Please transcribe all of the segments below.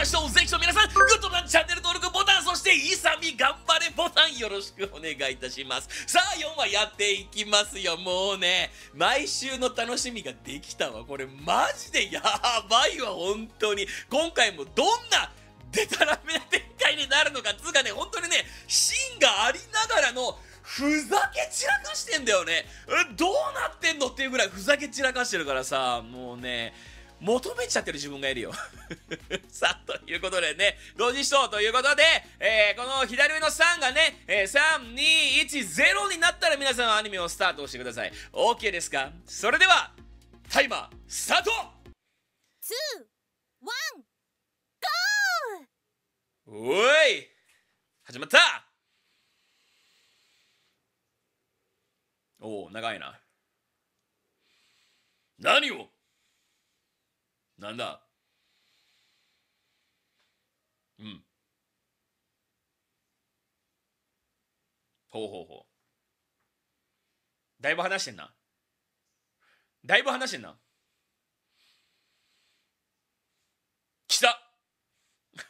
ましょうぜひと皆さんグッドボタンチャンネル登録ボタンそしていさみ頑張れボタンよろしくお願いいたしますさあ4話やっていきますよもうね毎週の楽しみができたわこれマジでやばいわ本当に今回もどんなデタラメな展開になるのかつうかね本当にね芯がありながらのふざけ散らかしてんだよねどうなってんのっていうぐらいふざけ散らかしてるからさもうね求めちゃってる自分がいるよ さあ、ということでね、同時視聴ということで、えー、この左上の3がね、えー、3、2、1、0になったら皆さんアニメをスタートしてください。OK ですかそれでは、タイマー、スタート !2、1、ゴーおい始まったおお、長いな。何をなんだうんほうほうほうだいぶ話してんなだいぶ話してんなきた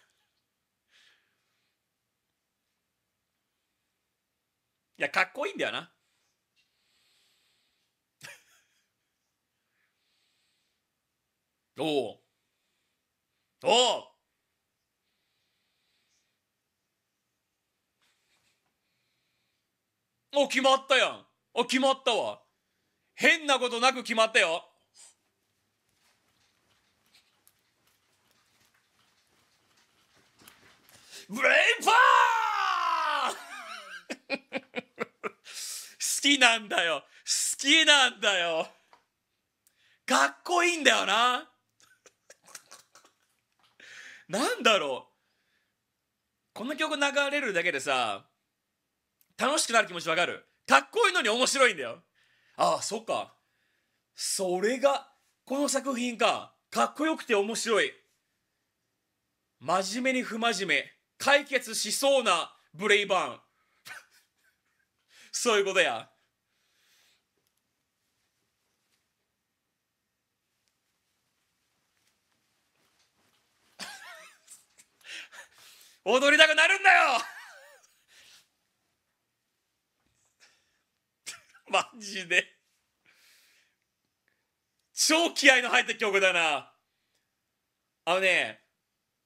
いやかっこいいんだよなおおおおお決まったやんお決まったわ変なことなく決まったよブレイパー 好きなんだよ好きなんだよかっこいいんだよななんだろうこの曲流れるだけでさ楽しくなる気持ちわかるかっこいいのに面白いんだよああそっかそれがこの作品かかっこよくて面白い真面目に不真面目解決しそうなブレイバーン そういうことや踊りたくなるんだよ マジで超気合の入った曲だなあのね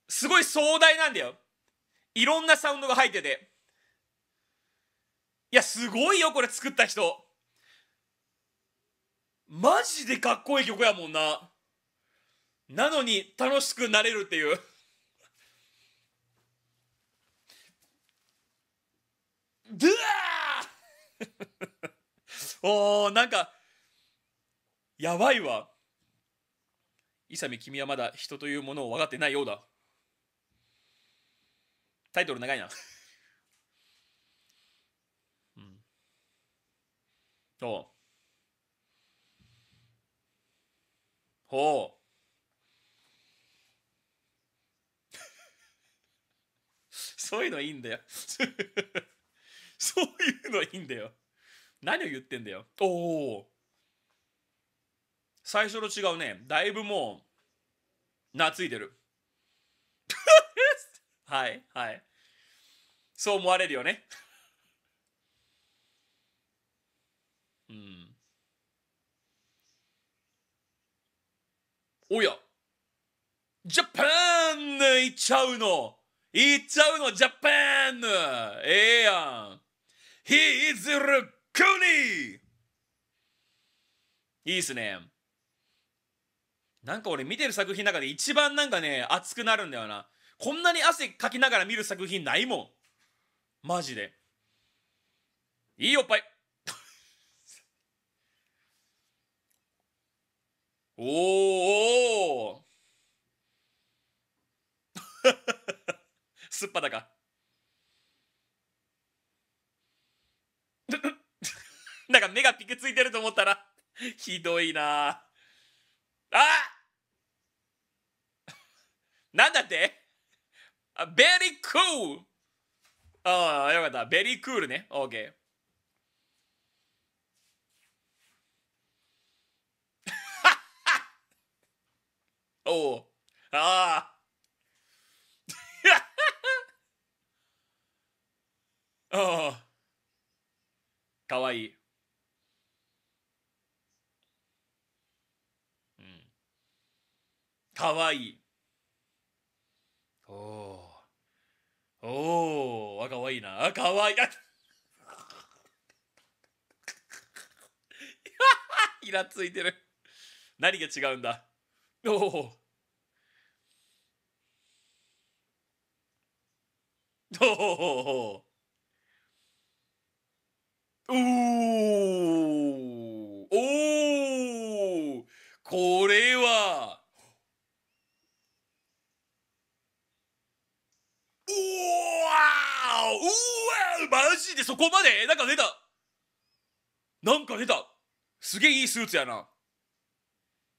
すごい壮大なんだよいろんなサウンドが入ってていやすごいよこれ作った人マジでかっこいい曲やもんななのに楽しくなれるっていうドゥアー おーなんかやばいわイサミ君はまだ人というものを分かってないようだタイトル長いな うんおほう そういうのいいんだよそういうのいいんだよ。何を言ってんだよ。おお。最初の違うね。だいぶもう、懐いてる。はい、はい。そう思われるよね。うん。おやジャパン行っちゃうの行っちゃうのジャパンええやん He is r u k u n いいっすね。なんか俺見てる作品の中で一番なんかね、熱くなるんだよな。こんなに汗かきながら見る作品ないもん。マジで。いいおっぱい。おお すっぱだか。なんか目がピクついてると思ったら、ひどいなあなんだってあ、ベリークールああ、よかった。ベリークールね。オーケー。おお。ああ。ああ。かわいい、うん、かわいいおお。おお、あかわいいなあかわいいな。イラついてる何が違うんだおおおおおおおこれはうわうわマジでそこまでなんか出たなんか出たすげえいいスーツやない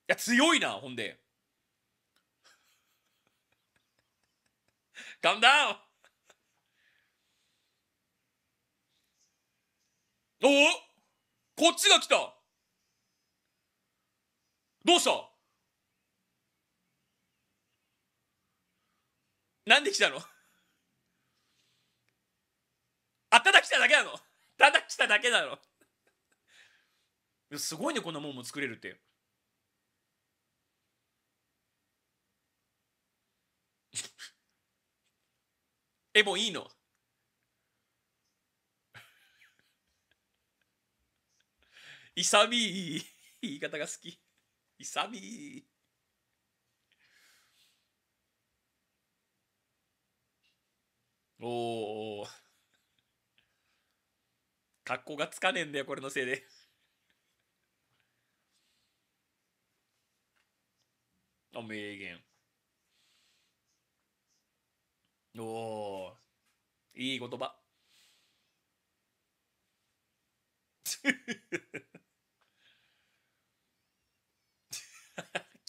や強いなほんで Calm d おこっちが来たどうしたなんで来たのあただ来ただけなのただ来ただけなのすごいねこんなもんも作れるってえもういいの勇みい言い方が好き勇みいおお格好がつかねえんだよこれのせいであ名言おおいい言葉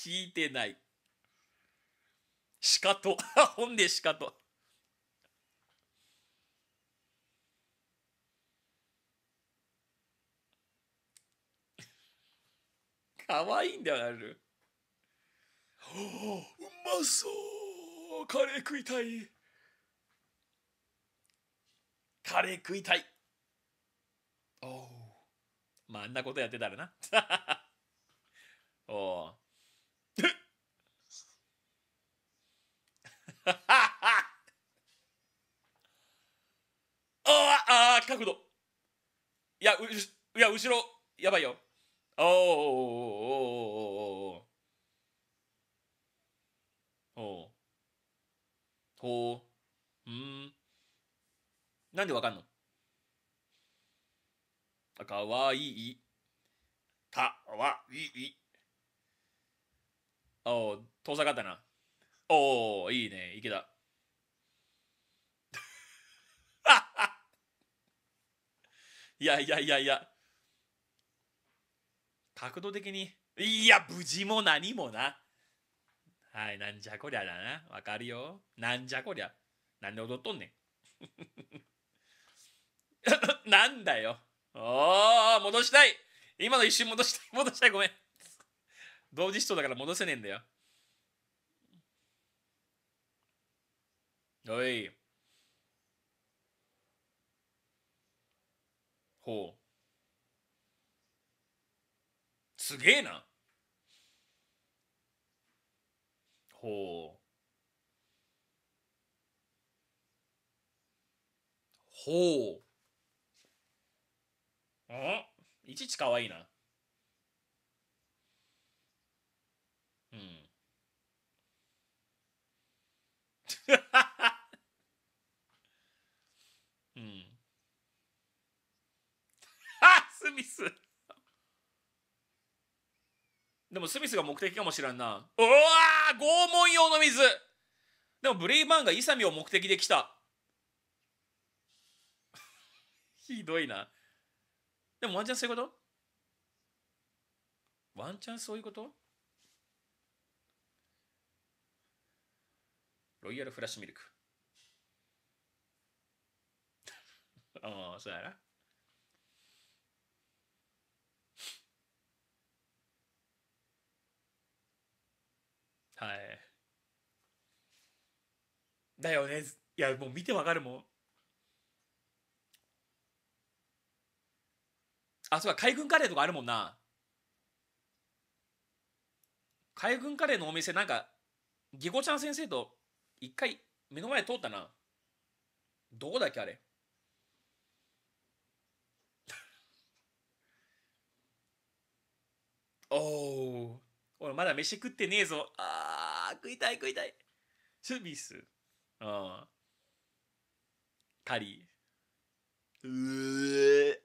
聞いてないしかと本でしかとかわいいんだよなるうまそうカレー食いたいカレー食いたいおおまああんなことやってたらな おお ああ角度いやういや後ろやばいよおーおーおーおーおーおーうんなんでわかんのかわいいかわいいおお、遠ざかったなおおいいね池田 いやいやいやいや角度的にいや無事も何もなはいなんじゃこりゃだなわかるよなんじゃこりゃなんで踊っとんねん なんだよおお戻したい今の一瞬戻したい戻したいごめん同時視聴だから戻せねえんだよ。おい。ほう。すげえな。ほう。ほう。あいちいちかわいいな。うん。あスミスでもスミスが目的かもしらんな。うわ拷問用の水でもブレイバーンがイサミを目的で来た。ひどいな。でもワンチャンそういうことワンチャンそういうことロイヤルフラッシュミルクああそうやなはいだよねいやもう見てわかるもんあそうか海軍カレーとかあるもんな海軍カレーのお店なんかぎこちゃん先生と一回目の前通ったなどこだっけあれ おお俺まだ飯食ってねえぞあー食いたい食いたいチュービスああカリーうえ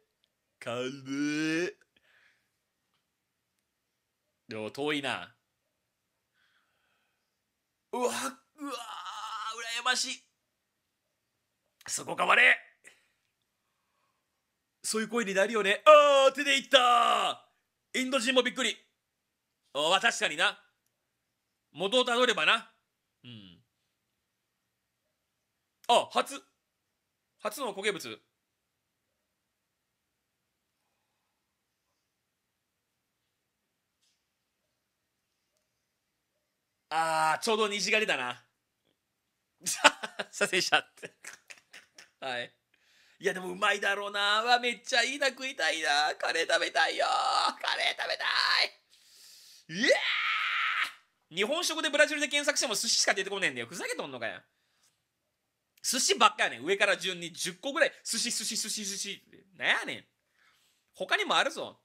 カルでも遠いなうわうわー羨ましいそこかわれそういう声になるよねああ手でいったインド人もびっくりあ確かにな元をたどればなうんあ初初の焦げ物あーちょうど虹が出たな射精ちゃってはいいやでもうまいだろうなわめっちゃいいな食いたいなカレー食べたいよカレー食べたいいや日本食でブラジルで検索しても寿司しか出てこねえんだよふざけとんのかよ寿司ばっかやねん上から順に10個ぐらい寿司寿司寿司寿司なんやねん他にもあるぞ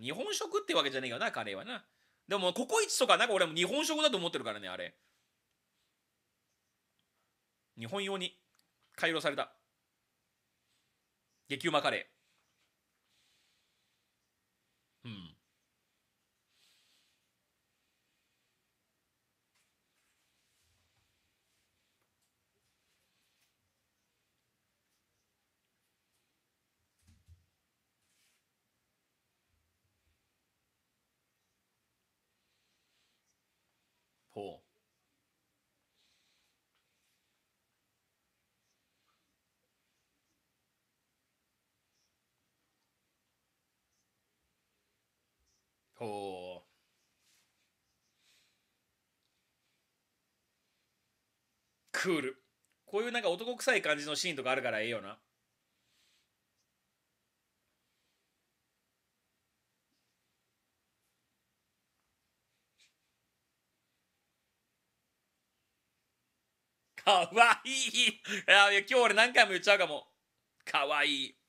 日本食ってわけじゃねえよなカレーはなでもココイチとかなんか俺も日本食だと思ってるからねあれ日本用に改良された激うまカレーうんほうほうクールこういうなんか男臭い感じのシーンとかあるからええよなかわいいいや今日俺何回も言っちゃうかもかわいい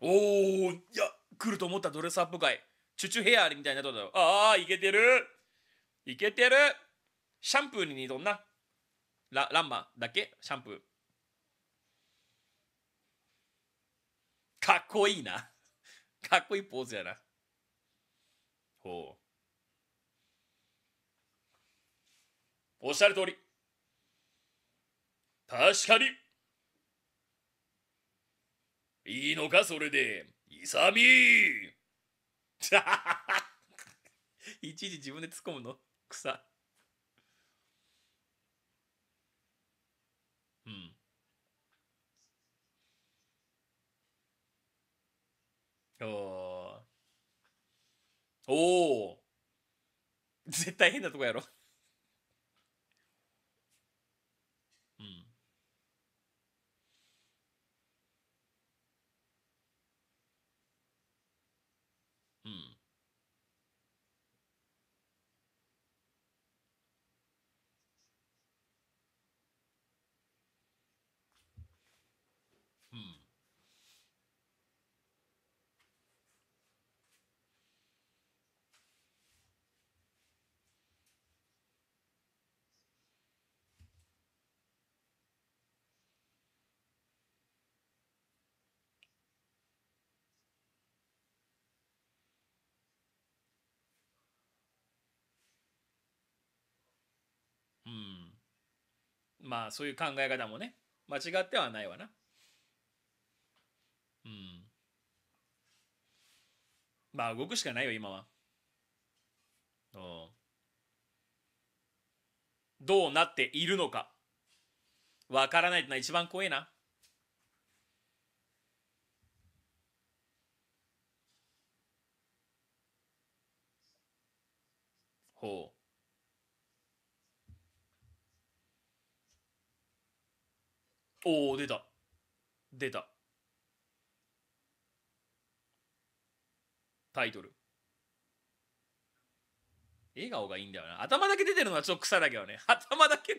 おおいや来ると思ったドレスアップ会チュチュヘアーみたいなとだよああいけてるいけてるシャンプーに似とんなラランマだけシャンプーかっこいいな かっこいいポーズやなほうおっしゃる通り確かにいいのかそれで勇み いちいち自分で突っ込むの草うんおお絶対変なとこやろまあそういう考え方もね間違ってはないわなうんまあ動くしかないよ今はどうなっているのかわからないってのは一番怖いなほうおお出た出たタイトル笑顔がいいんだよな頭だけ出てるのはちょっと草だけどね 頭だけ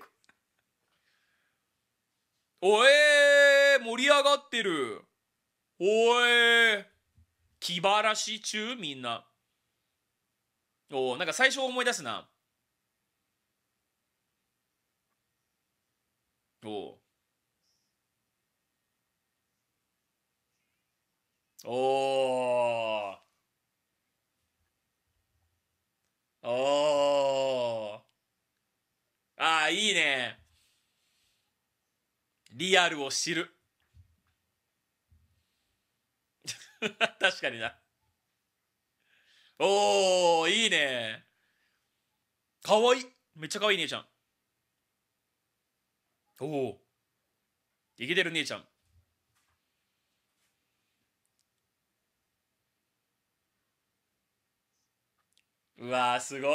おえー、盛り上がってるおえー、気晴らし中みんなおなんか最初思い出すなおおおおああいいねリアルを知る 確かになおおいいねかわいいめっちゃかわいい姉ちゃんおお生きてる姉ちゃんうわすご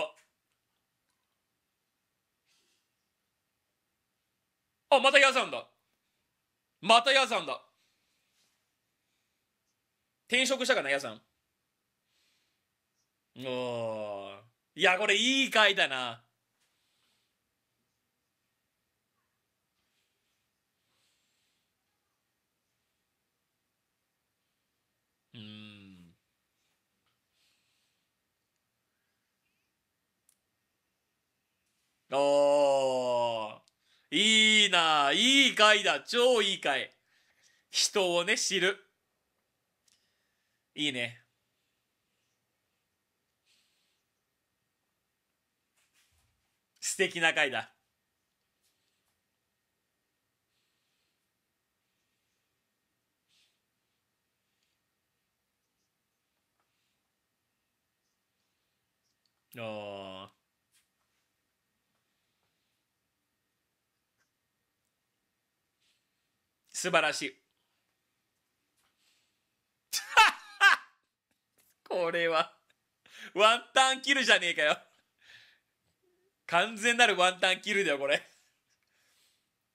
あまたヤザンだまたヤザンだ転職したかなヤザンおいやこれいい回だなおいいな。いい回だ。超いい回。人をね、知る。いいね。素敵な回だ。ああ。素晴らしい これはワンタンキルじゃねえかよ完全なるワンタンキルだよこれ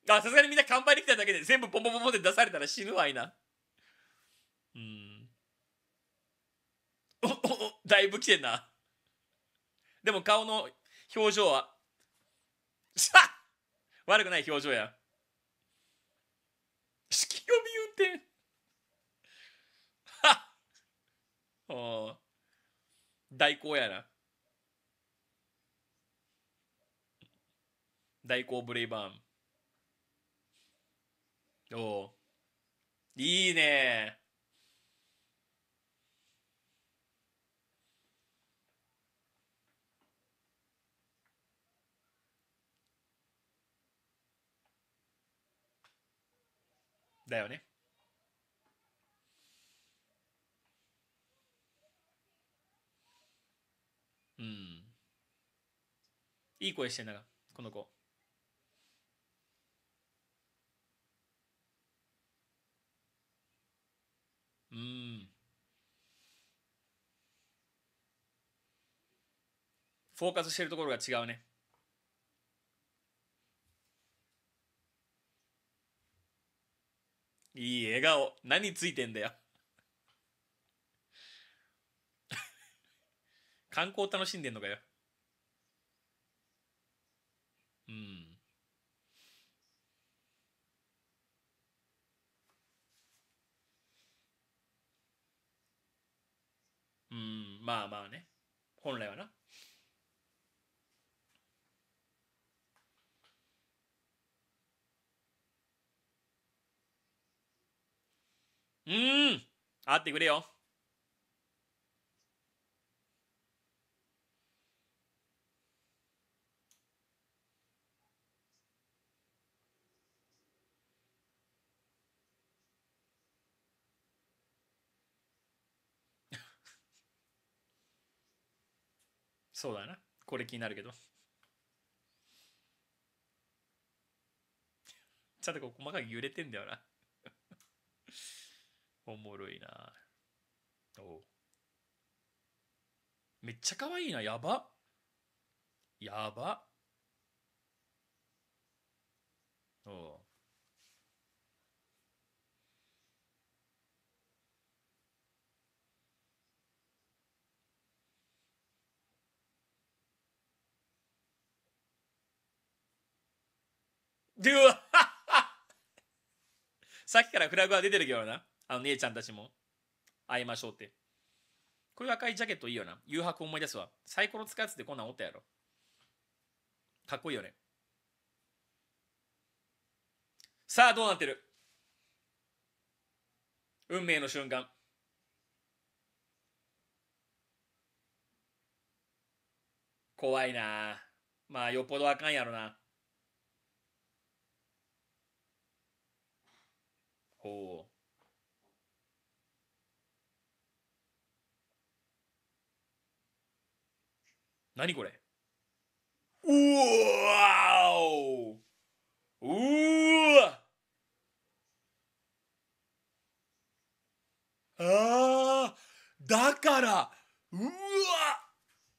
あさすがにみんな乾杯できただけで全部ポンポンポンポンって出されたら死ぬわいなうんおおおだいぶ来てんなでも顔の表情はさ 悪くない表情や呼び運転はっ行やな大行ブレイバーンおいいねだよねうんいい声してんだがこの子うんフォーカスしてるところが違うねいい笑顔何ついてんだよ 観光楽しんでんのかようんうんまあまあね本来はなうん。会ってくれよ。そうだな。これ気になるけど。ちゃんとこう細かく揺れてんだよな。おもろいなおめっちゃ可愛いなやばやばおでうわ さっきからフラグは出てるけどなあの姉ちゃんたちも会いましょうって。こういう赤いジャケットいいよな。誘白思い出すわ。サイコロ使うやつってこんなんおったやろ。かっこいいよね。さあ、どうなってる運命の瞬間。怖いなまあ、よっぽどあかんやろな。ほう。何これうわおうわあーだからうわ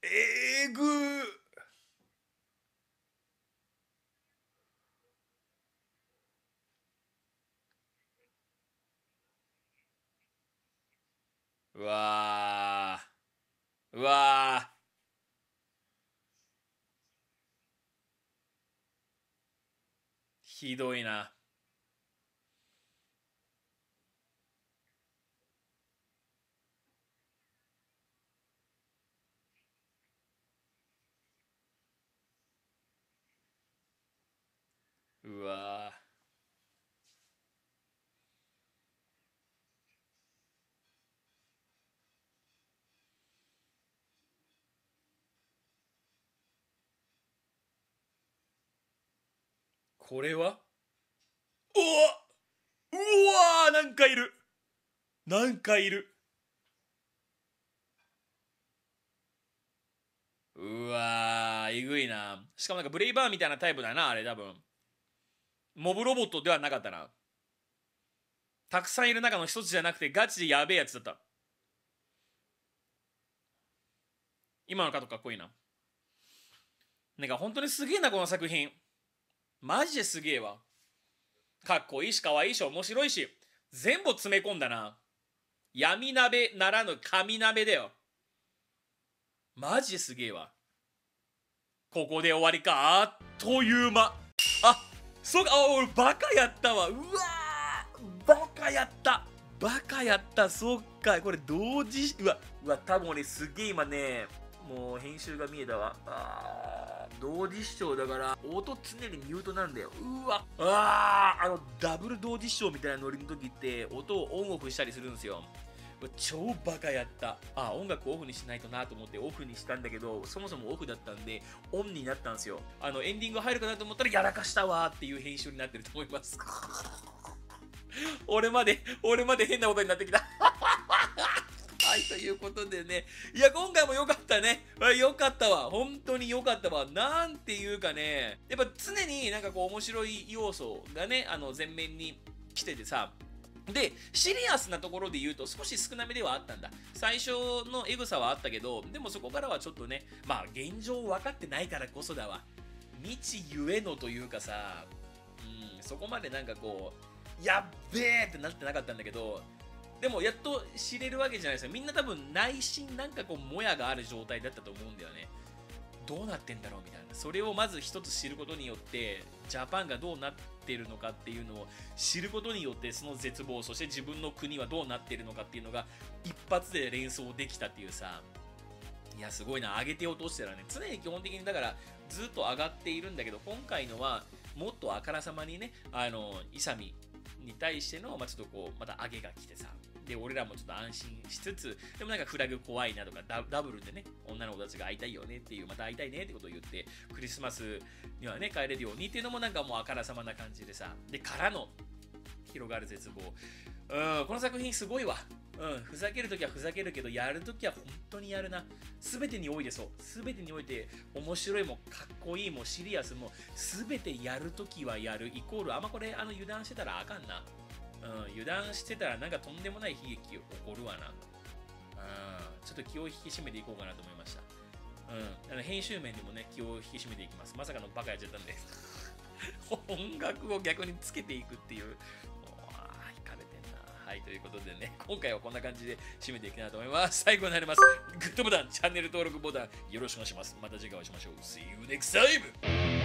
えー、ぐーうわーうわーひどいな。うわこれはおわうわーなんかいるなんかいるうわーえぐいなしかもなんかブレイバーみたいなタイプだなあれ多分モブロボットではなかったなたくさんいる中の一つじゃなくてガチでやべえやつだった今のかとかっこいいななんか本当にすげえなこの作品マジですげえわ。かっこいいし、かわいいし、面白いし、全部詰め込んだな。闇鍋ならぬ神鍋だよ。マジですげえわ。ここで終わりか。あっという間。あ、そうか、あ、俺バカやったわ。うわバカやった。バカやった。そっか。これ同時、うわ、うわ、多分俺すげえ今ね、もう編集が見えたわ。あー、同時視聴だから、音常にミュートなんだよ。うわ、あー、あの、ダブル同時視聴みたいなノリの時って、音をオンオフしたりするんですよ。超バカやった。あ、音楽オフにしないとなと思ってオフにしたんだけど、そもそもオフだったんで、オンになったんですよ。あの、エンディング入るかなと思ったら、やらかしたわっていう編集になってると思います。俺まで、俺まで変なことになってきた。はい、ということでね。いや、今回も良かったね。良かったわ。本当に良かったわ。なんていうかね、やっぱ常になんかこう面白い要素がね、あの、前面に来ててさ、で、シリアスなところで言うと少し少なめではあったんだ。最初のエグさはあったけど、でもそこからはちょっとね、まあ現状分かってないからこそだわ。未知ゆえのというかさ、うん、そこまでなんかこう、やっべーってなってなかったんだけど、でもやっと知れるわけじゃないですよみんな多分内心なんかこうもやがある状態だったと思うんだよねどうなってんだろうみたいなそれをまず一つ知ることによってジャパンがどうなってるのかっていうのを知ることによってその絶望そして自分の国はどうなってるのかっていうのが一発で連想できたっていうさいやすごいな上げて落としてたらね常に基本的にだからずっと上がっているんだけど今回のはもっとあからさまにねあの勇に対しての、まあ、ちょっとこうまた上げが来てさで、俺らもちょっと安心しつつ、でもなんかフラグ怖いなとか、ダブルでね、女の子たちが会いたいよねっていう、また会いたいねってことを言って、クリスマスにはね、帰れるようにっていうのもなんかもうあからさまな感じでさ、で、からの、広がる絶望。うん、この作品すごいわ。うん、ふざけるときはふざけるけど、やるときは本当にやるな。すべてにおいでそう。すべてにおいて、面白いも、かっこいいも、シリアスも、すべてやるときはやる。イコール、あんまこれ、あの、油断してたらあかんな。うん、油断してたらなんかとんでもない悲劇起こるわな。うん、ちょっと気を引き締めていこうかなと思いました。うん、あの編集面でもね、気を引き締めていきます。まさかのバカやっちゃったんです。音楽を逆につけていくっていう。ああ、引かれてんな。はい、ということでね、今回はこんな感じで締めていきたいなと思います。最後になります。グッドボタン、チャンネル登録ボタン、よろしくお願いします。また次回お会いしましょう。See you next time!